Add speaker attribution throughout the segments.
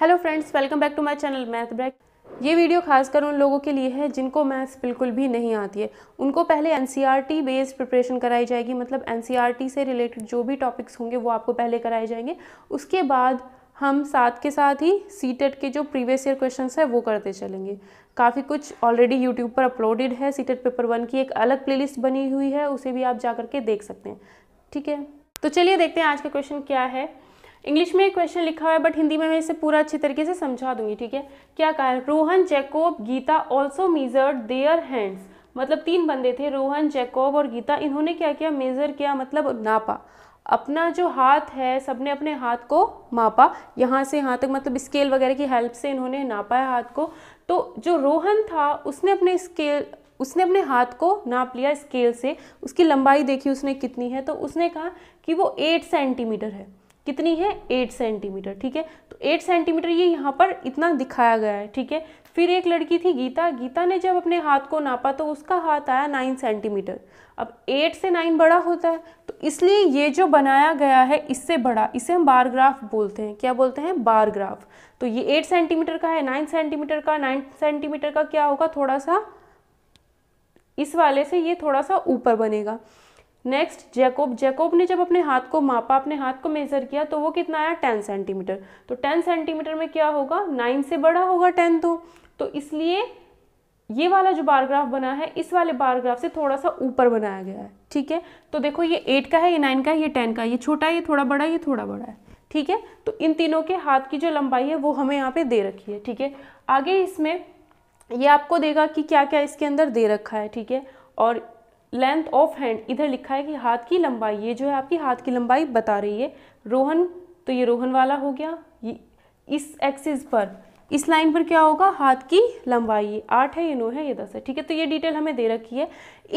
Speaker 1: hello friends welcome back to my channel math break ये video खासकर उन लोगों के लिए है जिनको मैथ्स बिल्कुल भी नहीं आती है उनको पहले एन बेस्ड प्रिपरेशन कराई जाएगी मतलब एन e से रिलेटेड जो भी टॉपिक्स होंगे वो आपको पहले कराए जाएंगे उसके बाद हम साथ के साथ ही सी e के जो प्रीवियस ईयर क्वेश्चन है वो करते चलेंगे काफ़ी कुछ ऑलरेडी यूट्यूब पर अपलोडेड है सी पेपर वन की एक अलग प्लेलिस्ट बनी हुई है उसे भी आप जा करके देख सकते हैं ठीक है तो चलिए देखते हैं आज का क्वेश्चन क्या है इंग्लिश में क्वेश्चन लिखा हुआ है बट हिंदी में मैं इसे पूरा अच्छी तरीके से समझा दूंगी ठीक है क्या कहा है Rohan Jacob Geeta also measured their hands मतलब तीन बंदे थे रोहन जैकोब और गीता इन्होंने क्या किया मेजर किया मतलब नापा अपना जो हाथ है सबने अपने हाथ को मापा यहाँ से यहाँ तक मतलब स्केल वगैरह की हेल्प से इन्होंने नापा है हाथ को तो जो रोहन था उसने अपने स्केल उसने अपने हाथ को नाप लिया स्केल से उसकी लंबाई देखी उसने कितनी है तो उसने कहा कि वो एट सेंटीमीटर है कितनी है एट सेंटीमीटर ठीक है तो एट सेंटीमीटर ये यहाँ पर इतना दिखाया गया है ठीक है फिर एक लड़की थी गीता गीता ने जब अपने हाथ को नापा तो उसका हाथ आया नाइन सेंटीमीटर अब एट से नाइन बड़ा होता है तो इसलिए ये जो बनाया गया है इससे बड़ा इसे हम बार ग्राफ बोलते हैं क्या बोलते हैं बार ग्राफ तो ये एट सेंटीमीटर का है नाइन सेंटीमीटर का नाइन सेंटीमीटर का क्या होगा थोड़ा सा इस वाले से ये थोड़ा सा ऊपर बनेगा नेक्स्ट जैकोब जैकोब ने जब अपने हाथ को मापा अपने हाथ को मेजर किया तो वो कितना आया टेन सेंटीमीटर तो टेन सेंटीमीटर में क्या होगा नाइन से बड़ा होगा टेन तो तो इसलिए ये वाला जो बारग्राफ बना है इस वाले बारग्राफ से थोड़ा सा ऊपर बनाया गया है ठीक है तो देखो ये एट का है ये नाइन का है ये टेन का ये छोटा है ये थोड़ा बड़ा ये थोड़ा बड़ा है ठीक है तो इन तीनों के हाथ की जो लंबाई है वो हमें यहाँ पे दे रखी है ठीक है आगे इसमें ये आपको देगा कि क्या क्या इसके अंदर दे रखा है ठीक है और लेंथ ऑफ हैंड इधर लिखा है कि हाथ की लंबाई ये जो है आपकी हाथ की लंबाई बता रही है रोहन तो ये रोहन वाला हो गया ये इस एक्सिस पर इस लाइन पर क्या होगा हाथ की लंबाई ये आठ है ये नौ है ये दस है ठीक है तो ये डिटेल हमें दे रखी है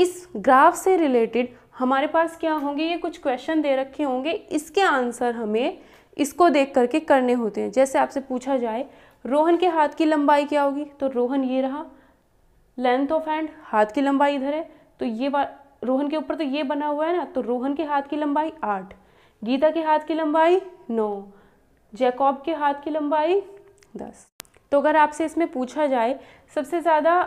Speaker 1: इस ग्राफ से रिलेटेड हमारे पास क्या होंगे ये कुछ क्वेश्चन दे रखे होंगे इसके आंसर हमें इसको देख करके करने होते हैं जैसे आपसे पूछा जाए रोहन के हाथ की लंबाई क्या होगी तो रोहन ये रहा लेंथ ऑफ हैंड हाथ की लंबाई इधर है तो ये रोहन के ऊपर तो ये बना हुआ है ना तो रोहन के हाथ की लंबाई आठ गीता के हाथ की लंबाई नौ जैकॉब के हाथ की लंबाई दस तो अगर आपसे इसमें पूछा जाए सबसे ज़्यादा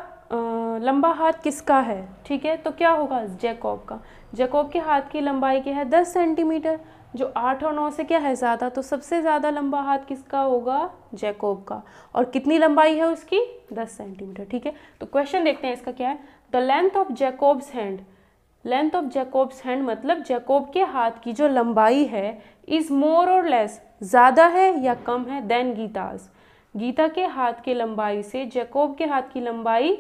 Speaker 1: लंबा हाथ किसका है ठीक है तो क्या होगा जैकॉब का जैकॉब के हाथ की लंबाई क्या है दस सेंटीमीटर जो आठ और नौ से क्या है ज़्यादा तो सबसे ज़्यादा लंबा हाथ किसका होगा जैकॉब का और कितनी लंबाई है उसकी दस सेंटीमीटर ठीक है तो क्वेश्चन देखते हैं इसका क्या है the length of Jacob's hand length of Jacob's hand मतलब जैकोब के हाथ की जो लंबाई है इज़ मोर और लेस ज़्यादा है या कम है देन गीताज गीता के हाथ की लंबाई से जैकोब के हाथ की लंबाई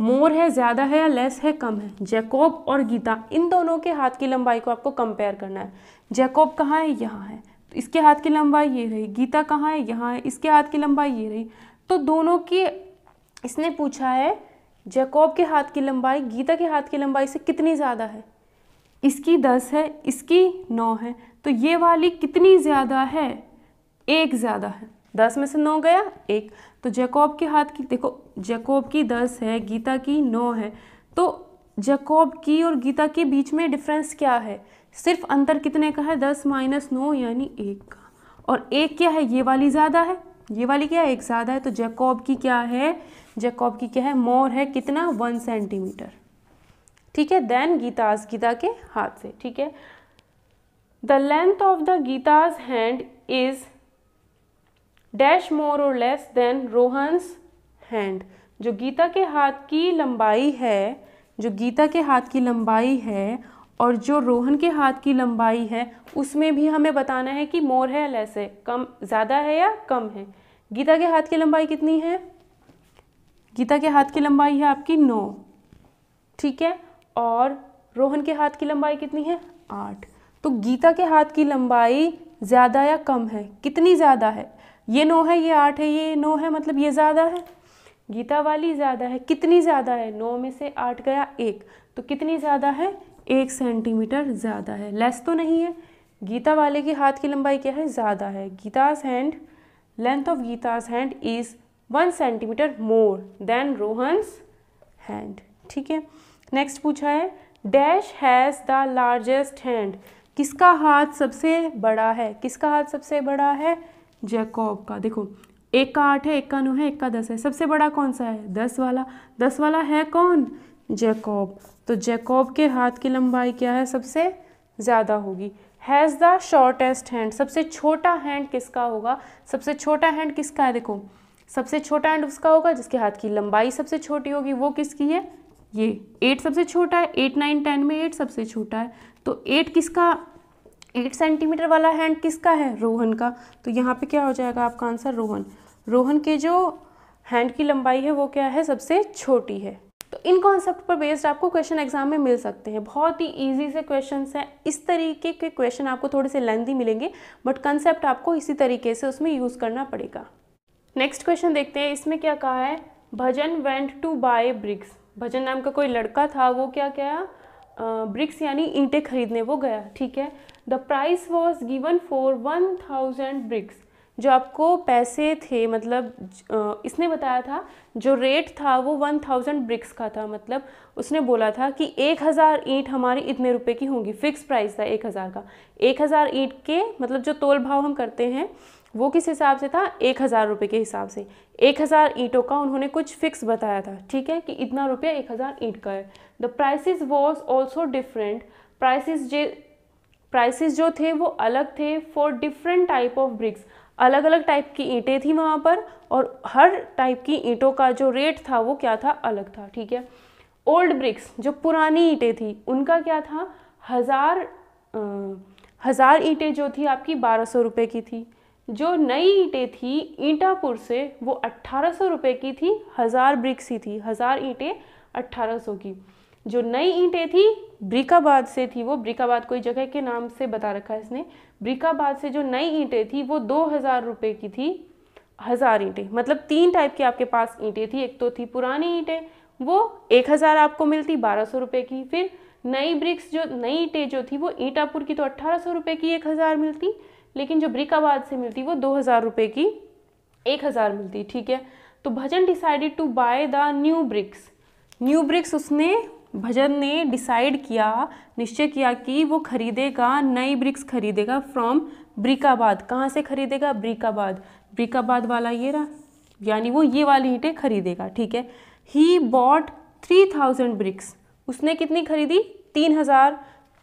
Speaker 1: मोर है ज़्यादा है या लेस है कम है जैकोब और गीता इन दोनों के हाथ की लंबाई को आपको कंपेयर करना है जैकोब कहाँ है यहाँ है तो इसके हाथ की लंबाई ये रही गीता कहाँ है यहाँ है इसके हाथ की लंबाई ये रही तो दोनों की इसने पूछा है जैकोब के हाथ की लंबाई गीता के हाथ की लंबाई से कितनी ज़्यादा है इसकी दस है इसकी नौ है तो ये वाली कितनी ज़्यादा है एक ज़्यादा है दस में से नौ गया एक तो जैकोब के हाथ की देखो जैकोब की दस है गीता की नौ है तो जैकोब की और गीता के बीच में डिफरेंस क्या है सिर्फ अंतर कितने का है दस माइनस नौ यानी एक का और एक क्या है ये वाली ज़्यादा है ये वाली क्या है एक ज़्यादा है तो जैकोब की क्या है जैकॉब की क्या है मोर है कितना वन सेंटीमीटर ठीक है देन गीताज गीता के हाथ से ठीक है the length of the Geeta's hand is dash more और लेस देन रोहनस हैंड जो गीता के हाथ की लंबाई है जो गीता के हाथ की लंबाई है और जो रोहन के हाथ की लंबाई है उसमें भी हमें बताना है कि मोर है लेस है कम ज़्यादा है या कम है गीता के हाथ की लंबाई कितनी है गीता के हाथ की लंबाई है आपकी नौ ठीक है और रोहन के हाथ की लंबाई कितनी है आठ तो गीता के हाथ की लंबाई ज़्यादा या कम है कितनी ज़्यादा है ये नौ है ये आठ है ये नौ है मतलब ये ज़्यादा है गीता वाली ज़्यादा है कितनी ज़्यादा है नौ में से आठ गया एक तो कितनी ज़्यादा है एक सेंटीमीटर ज़्यादा है लेस तो नहीं है गीता वाले के हाथ की लंबाई क्या है ज़्यादा है Geeta's hand length of Geeta's hand is one centimetre more than Rohan's hand ठीक है नेक्स्ट पूछा है dash has the largest hand किसका हाथ सबसे बड़ा है किसका हाथ सबसे बड़ा है जैकॉब का देखो एक का आठ है एक का नौ है एक का दस है सबसे बड़ा कौन सा है दस वाला दस वाला है कौन जैकॉब तो जैकॉब के हाथ की लंबाई क्या है सबसे ज़्यादा होगी हैज़ द शॉर्टेस्ट हैंड सबसे छोटा हैंड किसका होगा सबसे छोटा हैंड किसका है देखो सबसे छोटा एंड उसका होगा जिसके हाथ की लंबाई सबसे छोटी होगी वो किसकी है ये एट सबसे छोटा है एट नाइन टेन में एट सबसे छोटा है तो एट किसका एट सेंटीमीटर वाला हैंड किसका है रोहन का तो यहाँ पे क्या हो जाएगा आपका आंसर रोहन रोहन के जो हैंड की लंबाई है वो क्या है सबसे छोटी है तो इन कॉन्सेप्ट पर बेस्ड आपको क्वेश्चन एग्जाम में मिल सकते हैं बहुत ही इजी से क्वेश्चन हैं इस तरीके के क्वेश्चन आपको थोड़े से लेंदी मिलेंगे बट कंसेप्ट आपको इसी तरीके से उसमें यूज़ करना पड़ेगा नेक्स्ट क्वेश्चन देखते हैं इसमें क्या कहा है Bhajan went to buy bricks Bhajan नाम का कोई लड़का था वो क्या क्या ब्रिक्स यानी ईंटें खरीदने वो गया ठीक है the price was given for one thousand bricks जो आपको पैसे थे मतलब इसने बताया था जो रेट था वो वन थाउजेंड ब्रिक्स का था मतलब उसने बोला था कि एक हज़ार ईंट हमारी इतने रुपए की होंगी फिक्स प्राइस था एक हज़ार का एक हज़ार ईंट के मतलब जो तोल भाव हम करते हैं वो किस हिसाब से था एक हज़ार रुपये के हिसाब से एक हज़ार ईंटों का उन्होंने कुछ फिक्स बताया था ठीक है कि इतना रुपया एक हज़ार ईंट का है the price was also different prices जे प्राइसिस जो थे वो अलग थे for different type of bricks अलग अलग टाइप की ईंटें थी वहाँ पर और हर टाइप की ईंटों का जो रेट था वो क्या था अलग था ठीक है ओल्ड ब्रिक्स जो पुरानी ईंटें थी उनका क्या था हज़ार हज़ार ईंटें जो थी आपकी बारह सौ रुपये की थी जो नई ईंटें थी ईटापुर से वो 1800 रुपए की थी हज़ार ब्रिक्स ही थी हज़ार ईंटें 1800 की जो नई ईंटें थी ब्रिकाबाद से थी वो ब्रिकाबाद कोई जगह के नाम से बता रखा है इसने ब्रिकाबाद से जो नई ईंटें थी वो दो हज़ार रुपये की थी हज़ार ईंटें मतलब तीन टाइप की आपके पास ईंटें थी एक तो थी पुरानी ईंटें वो एक हज़ार आपको मिलती बारह सौ रुपये की फिर नई ब्रिक्स जो नई ईंटें जो थी वो ईटापुर की तो अट्ठारह सौ रुपये की एक हज़ार मिलती लेकिन जो ब्रिकाबाद से मिलती वो दो हज़ार रुपये की एक हज़ार मिलती ठीक है तो Bhajan decided to buy the new bricks new bricks उसने भजन ने डिसाइड किया निश्चय किया कि वो खरीदेगा नई ब्रिक्स खरीदेगा फ्रॉम ब्रिकाबाद कहाँ से खरीदेगा ब्रिकाबाद ब्रिकाबाद वाला ये रहा यानी वो ये वाली ईंटें खरीदेगा ठीक है he bought three thousand bricks उसने कितनी खरीदी तीन हज़ार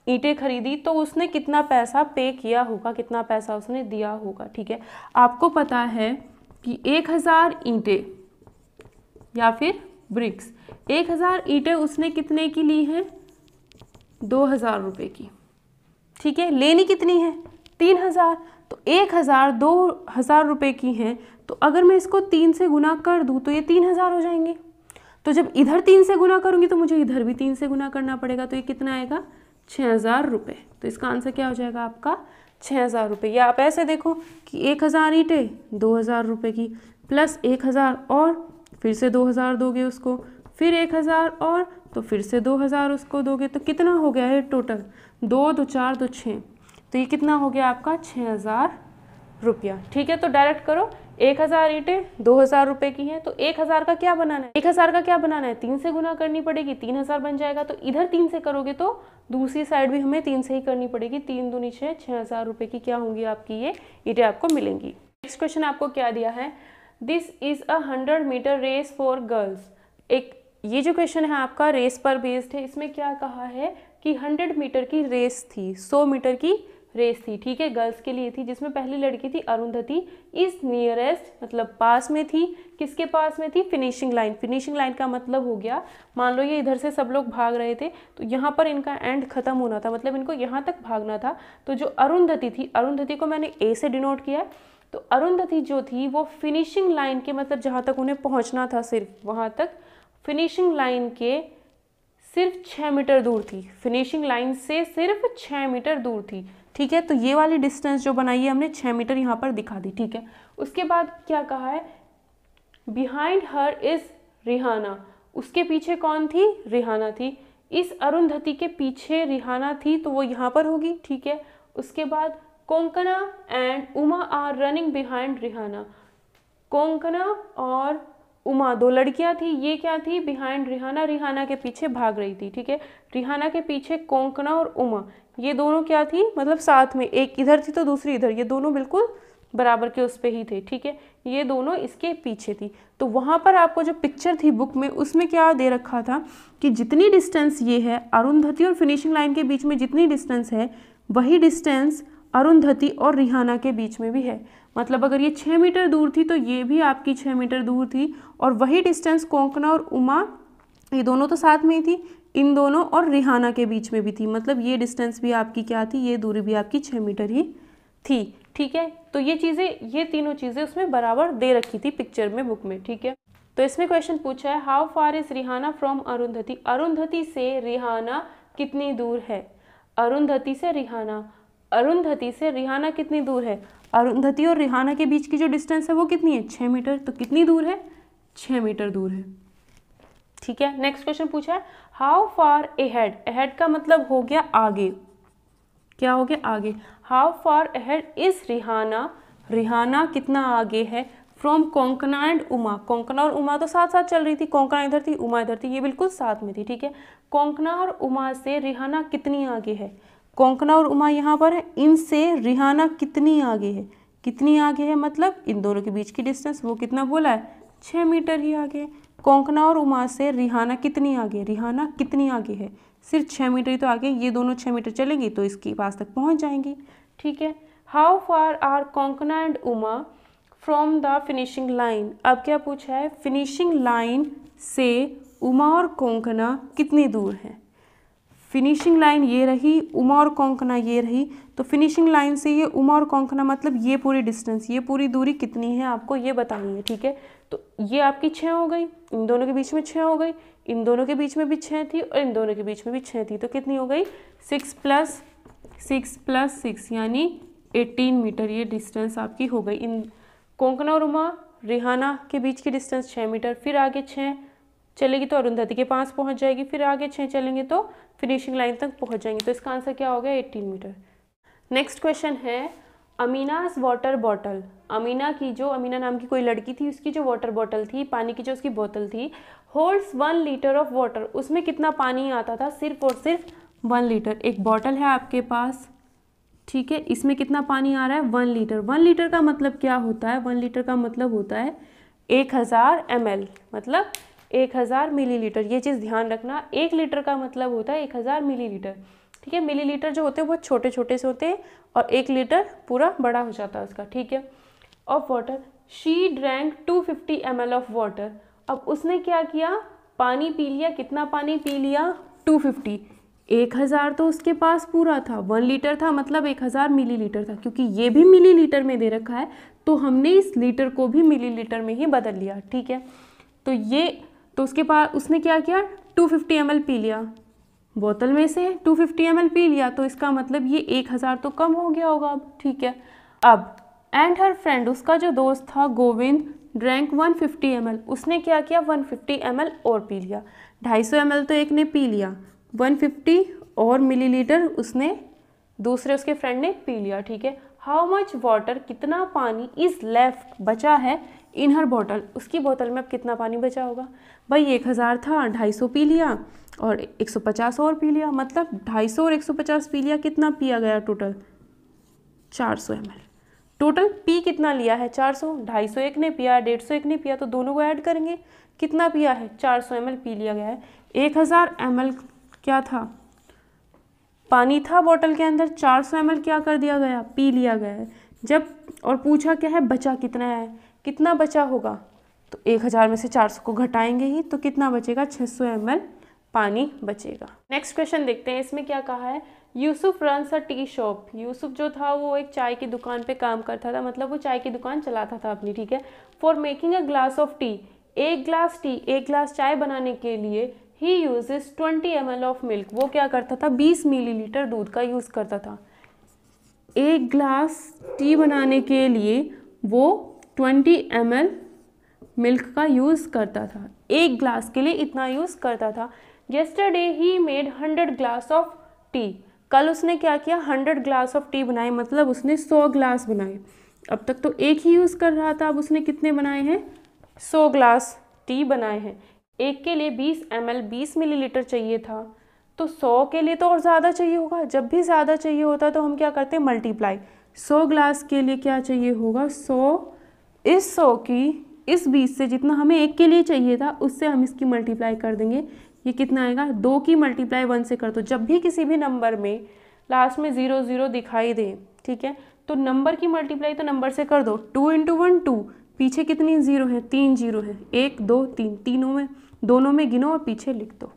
Speaker 1: ईंटें खरीदी तो उसने कितना पैसा पे किया होगा कितना पैसा उसने दिया होगा ठीक है आपको पता है कि एक हज़ार ईंटें या फिर ब्रिक्स एक हज़ार ईंटें उसने कितने की ली हैं दो हज़ार रुपये की ठीक है लेनी कितनी है तीन हज़ार तो एक हज़ार दो हज़ार रुपये की हैं तो अगर मैं इसको तीन से गुना कर दूँ तो ये तीन हज़ार हो जाएंगे तो जब इधर तीन से गुना करूँगी तो मुझे इधर भी तीन से गुना करना पड़ेगा तो ये कितना आएगा छः हज़ार रुपये तो इसका आंसर क्या हो जाएगा आपका छः हज़ार रुपये या आप ऐसे देखो कि एक हज़ार ईंटें दो हज़ार रुपये की प्लस एक हज़ार और फिर से दो हज़ार दोगे उसको फिर एक हज़ार और तो फिर से दो हज़ार उसको दोगे तो कितना हो गया है टोटल दो दो चार दो छः तो ये कितना हो गया आपका छः हज़ार रुपया ठीक है तो डायरेक्ट करो एक हज़ार ईटे दो हज़ार रुपए की हैं तो एक हज़ार का क्या बनाना है एक हज़ार का क्या बनाना है तीन से गुना करनी पड़ेगी तीन हज़ार बन जाएगा तो इधर तीन से करोगे तो दूसरी साइड भी हमें तीन से ही करनी पड़ेगी तीन दो नीचे छह हज़ार रुपए की क्या होंगी आपकी ये ईटे आपको मिलेंगी नेक्स्ट क्वेश्चन आपको क्या दिया है this is a hundred metre race for girls एक ये जो क्वेश्चन है आपका रेस पर बेस्ड है इसमें क्या कहा है कि हंड्रेड मीटर की रेस थी सौ मीटर की रेस थी ठीक है गर्ल्स के लिए थी जिसमें पहली लड़की थी अरुंधति इज़ नियरेस्ट मतलब पास में थी किसके पास में थी फिनिशिंग लाइन फिनिशिंग लाइन का मतलब हो गया मान लो ये इधर से सब लोग भाग रहे थे तो यहाँ पर इनका एंड खत्म होना था मतलब इनको यहाँ तक भागना था तो जो अरुंधति थी अरुंधति को मैंने ए से डिनोट किया तो अरुंधति जो थी वो फिनिशिंग लाइन के मतलब जहाँ तक उन्हें पहुँचना था सिर्फ वहाँ तक फिनिशिंग लाइन के सिर्फ छः मीटर दूर थी फिनिशिंग लाइन से सिर्फ छः मीटर दूर थी ठीक है तो ये वाली डिस्टेंस जो बनाई है हमने छः मीटर यहाँ पर दिखा दी ठीक है उसके बाद क्या कहा है बिहाइंड हर इज़ रिहाना उसके पीछे कौन थी रिहाना थी इस अरुंधति के पीछे रिहाना थी तो वो यहाँ पर होगी ठीक है उसके बाद Konkana and Uma are running behind Rihana Konkana और उमा दो लड़कियां थी ये क्या थी बिहाइंड रिहाना रिहाना के पीछे भाग रही थी ठीक है रिहाना के पीछे कोंकणा और उमा ये दोनों क्या थी मतलब साथ में एक इधर थी तो दूसरी इधर ये दोनों बिल्कुल बराबर के उस पर ही थे ठीक है ये दोनों इसके पीछे थी तो वहाँ पर आपको जो पिक्चर थी बुक में उसमें क्या दे रखा था कि जितनी डिस्टेंस ये है अरुंधति और फिनिशिंग लाइन के बीच में जितनी डिस्टेंस है वही डिस्टेंस अरुंधति और रिहाना के बीच में भी है मतलब अगर ये छः मीटर दूर थी तो ये भी आपकी छः मीटर दूर थी और वही डिस्टेंस कोंकणा और उमा ये दोनों तो साथ में ही थी इन दोनों और रिहाना के बीच में भी थी मतलब ये डिस्टेंस भी आपकी क्या थी ये दूरी भी आपकी छः मीटर ही थी ठीक है तो ये चीज़ें ये तीनों चीज़ें उसमें बराबर दे रखी थी पिक्चर में बुक में ठीक है तो इसमें क्वेश्चन पूछा है how far is Rihana from Arundhati Arundhati से रिहाना कितनी दूर है अरुंधति से रिहाना अरुंधति से रिहाना कितनी दूर है अरुंधति और रिहाना के बीच की जो डिस्टेंस है वो कितनी है छः मीटर तो कितनी दूर है छः मीटर दूर है ठीक है नेक्स्ट क्वेश्चन पूछा है हाउ फार एहेड एहेड का मतलब हो गया आगे क्या हो गया आगे how far ahead is Rihana Rihana कितना आगे है फ्रॉम कोंकना एंड उमा कोंकना और उमा तो साथ साथ चल रही थी कोंकना इधर थी उमा इधर थी ये बिल्कुल साथ में थी ठीक है कोंकना और उमा से रिहाना कितनी आगे है कोंकणा और उमा यहाँ पर है इनसे रिहाना कितनी आगे है कितनी आगे है मतलब इन दोनों के बीच की डिस्टेंस वो कितना बोला है छः मीटर ही आगे कोंकणा और उमा से रिहाना कितनी आगे रिहाना कितनी आगे है सिर्फ छः मीटर ही तो आगे ये दोनों छः मीटर चलेंगी तो इसके पास तक पहुँच जाएंगी ठीक है how far are Konkana and Uma from the finishing line अब क्या पूछा है फिनिशिंग लाइन से उमा और कोंकणा कितनी दूर है फिनिशिंग लाइन ये रही उमा और कोंकना ये रही तो फिनिशिंग लाइन से ये उमा और कोंकना मतलब ये पूरी डिस्टेंस ये पूरी दूरी कितनी है आपको ये बतानी है ठीक है तो ये आपकी छः हो गई इन दोनों के बीच में छः हो गई इन दोनों के बीच में भी छः थी और इन दोनों के बीच में भी छः थी तो कितनी हो गई six plus six plus six यानी एटीन मीटर ये डिस्टेंस आपकी हो गई इन कोंकना और उमा रिहाना के बीच की डिस्टेंस छः मीटर फिर आगे छः चलेगी तो अरुंधति के पास पहुंच जाएगी फिर आगे छः चलेंगे तो फिनिशिंग लाइन तक पहुंच जाएंगे तो इसका आंसर क्या हो गया एट्टीन मीटर नेक्स्ट क्वेश्चन है अमीनास वाटर बॉटल अमीना की जो अमीना नाम की कोई लड़की थी उसकी जो वाटर बॉटल थी पानी की जो उसकी बोतल थी holds one litre of water उसमें कितना पानी आता था सिर्फ और सिर्फ वन लीटर एक बॉटल है आपके पास ठीक है इसमें कितना पानी आ रहा है वन लीटर वन लीटर का मतलब क्या होता है वन लीटर का मतलब होता है एक हज़ार एम मतलब एक हज़ार मिलीलीटर ये चीज़ ध्यान रखना एक लीटर का मतलब होता है एक हज़ार मिलीलीटर ठीक है मिलीलीटर जो होते हैं बहुत छोटे छोटे से होते हैं और एक लीटर पूरा बड़ा हो जाता है उसका ठीक है of water she drank two fifty M L of water अब उसने क्या किया पानी पी लिया कितना पानी पी लिया टू फिफ्टी एक हज़ार तो उसके पास पूरा था वन लीटर था मतलब एक हज़ार मिली लीटर था क्योंकि ये भी मिली लीटर में दे रखा है तो हमने इस लीटर को भी मिली लीटर में ही बदल लिया ठीक है तो ये तो उसके पास उसने क्या किया 250 फिफ्टी पी लिया बोतल में से 250 फिफ्टी पी लिया तो इसका मतलब ये एक हज़ार तो कम हो गया होगा अब ठीक है अब एंड हर फ्रेंड उसका जो दोस्त था गोविंद ड्रैंक 150 फिफ्टी उसने क्या किया 150 फिफ्टी और पी लिया 250 सौ तो एक ने पी लिया 150 और मिलीलीटर उसने दूसरे उसके फ्रेंड ने पी लिया ठीक है हाउ मच वाटर कितना पानी इज़ लेफ्ट बचा है इन हर बॉटल उसकी बोतल में अब कितना पानी बचा होगा भाई एक हज़ार था ढाई सौ पी लिया और एक सौ पचास और पी लिया मतलब ढाई सौ और एक सौ पचास पी लिया कितना पिया गया टोटल चार सौ एम एल टोटल पी कितना लिया है चार सौ ढाई सौ एक ने पिया डेढ़ सौ एक ने पिया तो दोनों को ऐड करेंगे कितना पिया है चार सौ एम एल पी लिया गया है एक हज़ार एम एल क्या था पानी था बॉटल के अंदर 400 सौ क्या कर दिया गया पी लिया गया है जब और पूछा क्या है बचा कितना है कितना बचा होगा तो 1000 में से 400 को घटाएंगे ही तो कितना बचेगा 600 सौ पानी बचेगा नेक्स्ट क्वेश्चन देखते हैं इसमें क्या कहा है यूसुफ रन सा टी शॉप यूसुफ जो था वो एक चाय की दुकान पे काम करता था मतलब वो चाय की दुकान चलाता था अपनी ठीक है for making a glass of tea एक ग्लास टी एक ग्लास चाय बनाने के लिए he uses 20 M L of milk वो क्या करता था 20 मिलीलीटर दूध का यूज़ करता था एक ग्लास टी बनाने के लिए वो 20 एम एल मिल्क का यूज़ करता था एक ग्लास के लिए इतना यूज़ करता था yesterday he made hundred glass of tea कल उसने क्या किया हंड्रेड ग्लास ऑफ टी बनाए मतलब उसने सौ ग्लास बनाए अब तक तो एक ही यूज़ कर रहा था अब उसने कितने बनाए हैं सौ ग्लास टी बनाए हैं एक के लिए 20 एम 20 मिलीलीटर चाहिए था तो 100 के लिए तो और ज़्यादा चाहिए होगा जब भी ज़्यादा चाहिए होता है तो हम क्या करते हैं मल्टीप्लाई 100 ग्लास के लिए क्या चाहिए होगा 100 इस 100 की इस 20 से जितना हमें एक के लिए चाहिए था उससे हम इसकी मल्टीप्लाई कर देंगे ये कितना आएगा दो की मल्टीप्लाई वन से कर दो जब भी किसी भी नंबर में लास्ट में ज़ीरो ज़ीरो दिखाई दे ठीक है तो नंबर की मल्टीप्लाई तो नंबर से कर दो टू इंटू वन टू पीछे कितनी ज़ीरो है तीन जीरो है एक दो तीन तीनों में दोनों में गिनो और पीछे लिख दो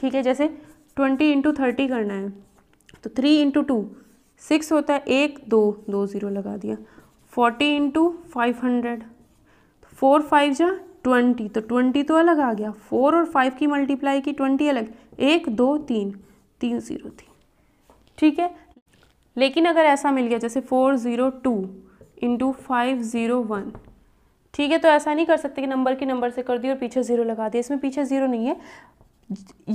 Speaker 1: ठीक है जैसे ट्वेंटी इंटू थर्टी करना है तो थ्री इंटू टू सिक्स होता है एक दो दो ज़ीरो लगा दिया फोर्टी इंटू फाइव हंड्रेड तो फोर फाइव जा ट्वेंटी तो ट्वेंटी तो अलग आ गया फोर और फाइव की मल्टीप्लाई की ट्वेंटी अलग एक दो तीन तीन ज़ीरो थी ठीक है लेकिन अगर ऐसा मिल गया जैसे four zero two into five zero one ठीक है तो ऐसा नहीं कर सकते कि नंबर के नंबर से कर दिए और पीछे ज़ीरो लगा दिए इसमें पीछे ज़ीरो नहीं है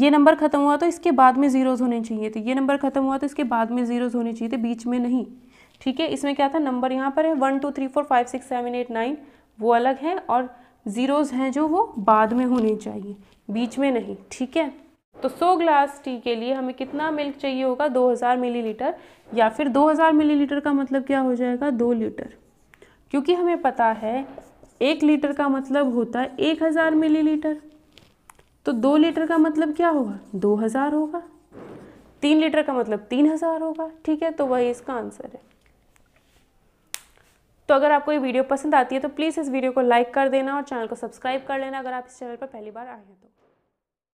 Speaker 1: ये नंबर ख़त्म हुआ तो इसके बाद में ज़ीरोज़ होने चाहिए थे ये नंबर ख़त्म हुआ तो इसके बाद में ज़ीरोज़ होने चाहिए थे बीच में नहीं ठीक है इसमें क्या था नंबर यहाँ पर है one two three four five six seven eight nine वो अलग है और ज़ीरोज़ हैं जो वो बाद में होने चाहिए बीच में नहीं ठीक है तो 100 ग्लास टी के लिए हमें कितना मिल्क चाहिए होगा 2000 मिलीलीटर या फिर 2000 मिलीलीटर का मतलब क्या हो जाएगा दो लीटर क्योंकि हमें पता है एक लीटर का मतलब होता है एक हज़ार मिलीलीटर तो दो लीटर का मतलब क्या होगा दो हज़ार होगा तीन लीटर का मतलब तीन हज़ार होगा ठीक है तो वही इसका आंसर है तो अगर आपको ये वीडियो पसंद आती है तो प्लीज़ इस वीडियो को लाइक कर देना और चैनल को सब्सक्राइब कर लेना अगर आप इस चैनल पर पहली बार आए हैं तो